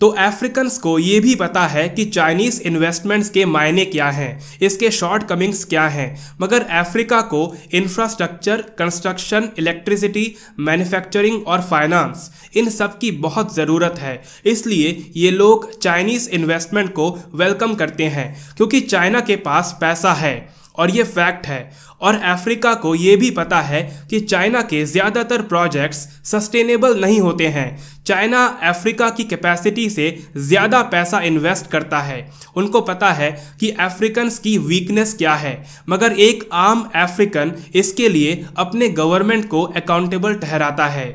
तो अफ्रीकन्स को ये भी पता है कि चाइनीज़ इन्वेस्टमेंट्स के मायने क्या हैं इसके शॉर्ट कमिंग्स क्या हैं मगर अफ्रीका को इंफ्रास्ट्रक्चर कंस्ट्रक्शन इलेक्ट्रिसिटी मैन्युफैक्चरिंग और फाइनेंस इन सब की बहुत ज़रूरत है इसलिए ये लोग चाइनीज़ इन्वेस्टमेंट को वेलकम करते हैं क्योंकि चाइना के पास पैसा है और ये फैक्ट है और अफ्रीका को ये भी पता है कि चाइना के ज़्यादातर प्रोजेक्ट्स सस्टेनेबल नहीं होते हैं चाइना अफ्रीका की कैपेसिटी से ज़्यादा पैसा इन्वेस्ट करता है उनको पता है कि अफ्रीकन्स की वीकनेस क्या है मगर एक आम अफ्रीकन इसके लिए अपने गवर्नमेंट को अकाउंटेबल ठहराता है